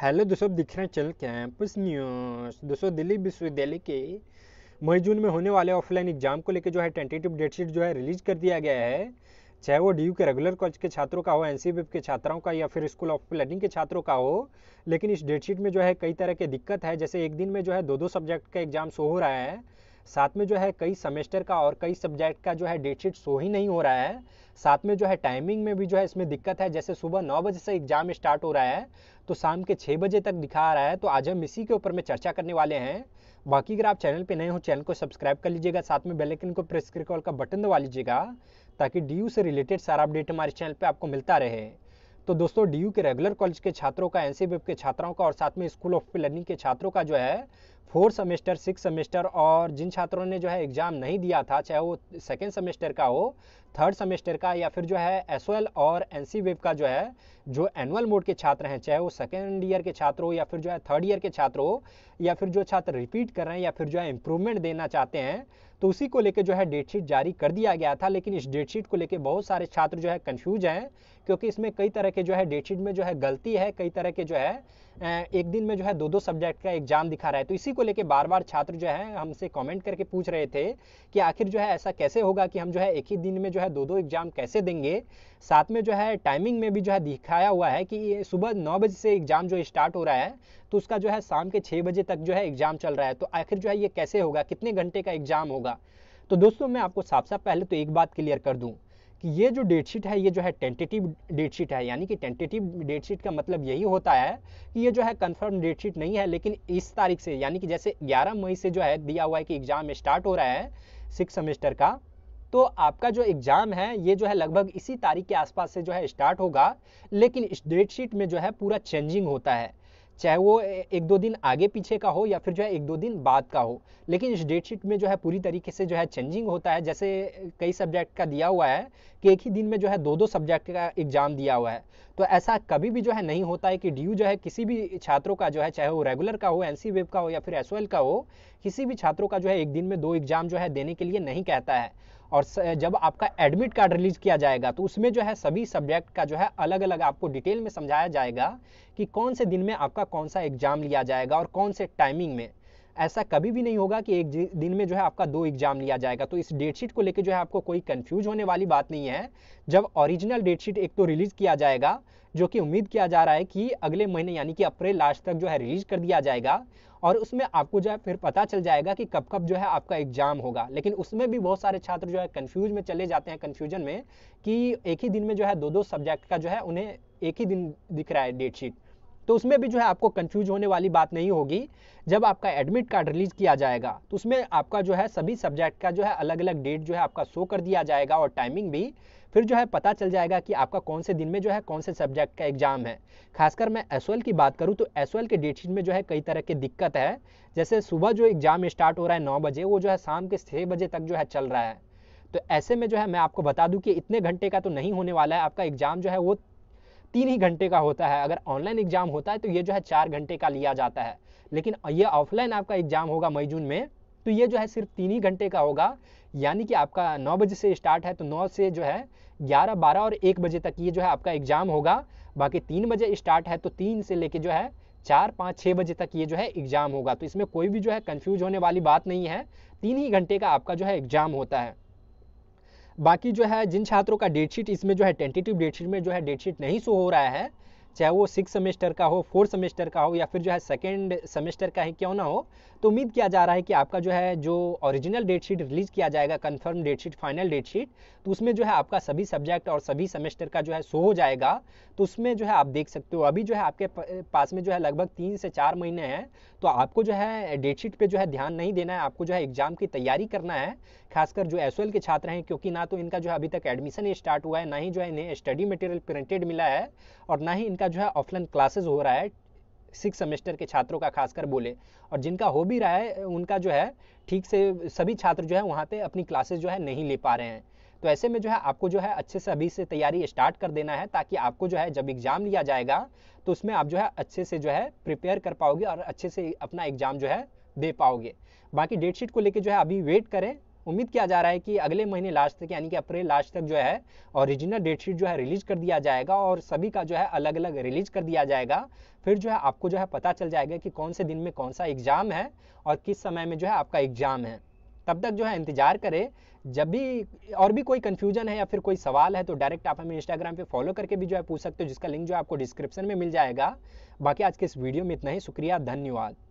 hello दोस्तों दिख रहे हैं चल कैंपस न्यूज दोस्तों दिल्ली विश्वविद्यालय के मई जून में होने वाले ऑफलाइन एग्जाम को लेकर जो है टेंटेटिव डेटशीट जो है रिलीज कर दिया गया है चाहे वो डी के रेगुलर कॉलेज के छात्रों का हो एन के छात्राओं का या फिर स्कूल ऑफ प्लानिंग के छात्रों का हो लेकिन इस डेटशीट में जो है कई तरह की दिक्कत है जैसे एक दिन में जो है दो दो सब्जेक्ट का एग्जाम शो हो रहा है साथ में जो है कई सेमेस्टर का और कई सब्जेक्ट का जो है डेटशीट शो ही नहीं हो रहा है साथ में जो है टाइमिंग में भी जो है इसमें दिक्कत है जैसे सुबह नौ बजे से एग्जाम स्टार्ट हो रहा है तो शाम के छः बजे तक दिखा रहा है तो आज हम इसी के ऊपर में चर्चा करने वाले हैं बाकी अगर आप चैनल पर नए हो चैनल को सब्सक्राइब कर लीजिएगा साथ में बेलेकिन को प्रेस करके ऑल का बटन दबा लीजिएगा ताकि डी से रिलेटेड सारा अपडेट हमारे चैनल पर आपको मिलता रहे तो दोस्तों डी के रेगुलर कॉलेज के छात्रों का एनसीबीएफ के छात्राओं का और साथ में स्कूल ऑफ लर्निंग के छात्रों का जो है फोर्थ सेमेस्टर सिक्स सेमेस्टर और जिन छात्रों ने जो है एग्ज़ाम नहीं दिया था चाहे वो सेकेंड सेमेस्टर का हो थर्ड सेमेस्टर का या फिर जो है एस और एन वेब e का जो है जो एनुअल मोड के छात्र हैं चाहे वो सेकेंड ईयर के छात्र हो या फिर जो है थर्ड ईयर के छात्र हो या फिर जो छात्र रिपीट कर रहे हैं या फिर जो है इम्प्रूवमेंट देना चाहते हैं तो उसी को लेकर जो है डेटशीट जारी कर दिया गया था लेकिन इस डेटशीट को लेकर बहुत सारे छात्र जो है कन्फ्यूज हैं क्योंकि इसमें कई तरह के जो है डेटशीट में जो है गलती है कई तरह के जो है एक दिन में जो है दो दो सब्जेक्ट का एग्जाम दिखा रहा है तो इसी को लेके बार बार छात्र जो है हमसे कमेंट करके पूछ रहे थे कि आखिर जो है ऐसा कैसे होगा कि हम जो है एक ही दिन में जो है दो दो एग्ज़ाम कैसे देंगे साथ में जो है टाइमिंग में भी जो है दिखाया हुआ है कि सुबह नौ बजे से एग्ज़ाम जो स्टार्ट हो रहा है तो उसका जो है शाम के छः बजे तक जो है एग्ज़ाम चल रहा है तो आखिर जो है ये कैसे होगा कितने घंटे का एग्ज़ाम होगा तो दोस्तों मैं आपको साफ साफ पहले तो एक बात क्लियर कर दूँ कि ये जो डेट शीट है ये जो है टेंटेटिव डेट शीट है यानी कि टेंटेटिव डेट शीट का मतलब यही होता है कि ये जो है कंफर्म शीट नहीं है लेकिन इस तारीख से यानी कि जैसे 11 मई से जो है दिया हुआ है कि एग्ज़ाम स्टार्ट हो रहा है सिक्स सेमेस्टर का तो आपका जो एग्ज़ाम है ये जो है लगभग इसी तारीख के आसपास से जो है स्टार्ट होगा लेकिन इस डेट शीट में जो है पूरा चेंजिंग होता है चाहे वो एक दो दिन आगे पीछे का हो या फिर जो है एक दो दिन बाद का हो लेकिन इस डेट शीट में जो है पूरी तरीके से जो है चेंजिंग होता है जैसे कई सब्जेक्ट का दिया हुआ है कि एक ही दिन में जो है दो दो सब्जेक्ट का एग्जाम दिया हुआ है तो ऐसा कभी भी जो है नहीं होता है कि ड्यू जो है किसी भी छात्रों का जो है चाहे वो रेगुलर का हो एन वेब का हो या फिर एस का हो किसी भी छात्रों का जो है एक दिन में दो एग्जाम जो है देने के लिए नहीं कहता है और जब आपका एडमिट कार्ड रिलीज किया जाएगा तो उसमें जो है सभी सब्जेक्ट का जो है अलग अलग आपको डिटेल में समझाया जाएगा कि कौन से दिन में आपका कौन सा एग्जाम लिया जाएगा और कौन से टाइमिंग में ऐसा कभी भी नहीं होगा कि एक दिन में जो है आपका दो एग्जाम लिया जाएगा तो इस डेटशीट को लेकर जो है आपको कोई कन्फ्यूज होने वाली बात नहीं है जब ओरिजिनल डेटशीट एक तो रिलीज किया जाएगा जो कि उम्मीद किया जा रहा है कि अगले महीने यानी कि अप्रैल लास्ट तक जो है रिलीज कर दिया जाएगा और उसमें आपको जो है फिर पता चल जाएगा कि कब कब जो है आपका एग्जाम होगा लेकिन उसमें भी बहुत सारे छात्र जो है कन्फ्यूज में चले जाते हैं कन्फ्यूजन में कि एक ही दिन में जो है दो दो सब्जेक्ट का जो है उन्हें एक ही दिन दिख रहा है डेटशीट तो उसमें भी जो है आपको कंफ्यूज होने वाली बात नहीं होगी जब आपका एडमिट कार्ड रिलीज किया जाएगा तो उसमें आपका जो है सभी सब्जेक्ट का जो है अलग अलग डेट जो है आपका शो कर दिया जाएगा और टाइमिंग भी फिर जो है पता चल जाएगा कि आपका कौन से दिन में जो है कौन से सब्जेक्ट का एग्जाम है खासकर मैं एस की बात करूँ तो एस के डेटशीट में जो है कई तरह की दिक्कत है जैसे सुबह जो एग्जाम स्टार्ट हो रहा है नौ बजे वो जो है शाम के छः बजे तक जो है चल रहा है तो ऐसे में जो है मैं आपको बता दूं कि इतने घंटे का तो नहीं होने वाला है आपका एग्जाम जो है वो तीन ही घंटे का होता है अगर ऑनलाइन एग्जाम होता है तो ये जो है चार घंटे का लिया जाता है लेकिन ये ऑफलाइन आपका एग्जाम होगा मई जून में तो ये जो है सिर्फ तीन ही घंटे का होगा यानी कि आपका नौ बजे से स्टार्ट है तो नौ से जो है ग्यारह बारह और एक बजे तक ये जो है आपका एग्जाम होगा बाकी तीन बजे स्टार्ट है तो तीन से लेके जो है चार पाँच छः बजे तक ये जो है एग्ज़ाम होगा तो इसमें कोई भी जो है कन्फ्यूज होने वाली बात नहीं है तीन ही घंटे का आपका जो है एग्ज़ाम होता है बाकी जो है जिन छात्रों का डेटशीट इसमें जो है टेंटेटिव डेटशीट में जो है डेटशीट नहीं शो हो रहा है चाहे वो सिक्स सेमेस्टर का हो फोर्थ सेमेस्टर का हो या फिर जो है सेकेंड सेमेस्टर का ही क्यों ना हो तो उम्मीद किया जा रहा है कि आपका जो है जो ओरिजिनल डेट शीट रिलीज किया जाएगा confirm date sheet final date sheet तो उसमें जो है आपका सभी सब्जेक्ट और सभी सेमेस्टर का जो है शो हो जाएगा तो उसमें जो है आप देख सकते हो अभी जो है आपके पास में जो है लगभग तीन से चार महीने हैं तो आपको जो है डेट शीट पर जो है ध्यान नहीं देना है आपको जो है एग्जाम की तैयारी करना है खासकर जो एस के छात्र हैं क्योंकि ना तो इनका जो है अभी तक एडमिशन स्टार्ट हुआ है ना ही जो है इन्हें स्टडी मटेरियल प्रिंटेड मिला है और ना ही इनका का जो है ऑफलाइन क्लासेज हो रहा है सिक्स सेमेस्टर के छात्रों का खासकर बोले और जिनका हो भी रहा है उनका जो है ठीक से सभी छात्र जो है वहाँ पे अपनी क्लासेस जो है नहीं ले पा रहे हैं तो ऐसे में जो है आपको जो है अच्छे से अभी से तैयारी स्टार्ट कर देना है ताकि आपको जो है जब एग्ज़ाम लिया जाएगा तो उसमें आप जो है अच्छे से जो है प्रिपेयर कर पाओगे और अच्छे से अपना एग्ज़ाम जो है दे पाओगे बाकी डेट शीट को लेकर जो है अभी वेट करें उम्मीद किया जा रहा है कि अगले महीने लास्ट तक यानी कि अप्रैल लास्ट तक जो है ओरिजिनल डेटशीट जो है रिलीज कर दिया जाएगा और सभी का जो है अलग अलग रिलीज कर दिया जाएगा फिर जो है आपको जो है पता चल जाएगा कि कौन से दिन में कौन सा एग्ज़ाम है और किस समय में जो है आपका एग्ज़ाम है तब तक जो है इंतज़ार करें जब भी और भी कोई कंफ्यूजन है या फिर कोई सवाल है तो डायरेक्ट आप हमें इंस्टाग्राम पे फॉलो करके भी जो है पूछ सकते हो जिसका लिंक जो है आपको डिस्क्रिप्शन में मिल जाएगा बाकी आज के इस वीडियो में इतना ही शुक्रिया धन्यवाद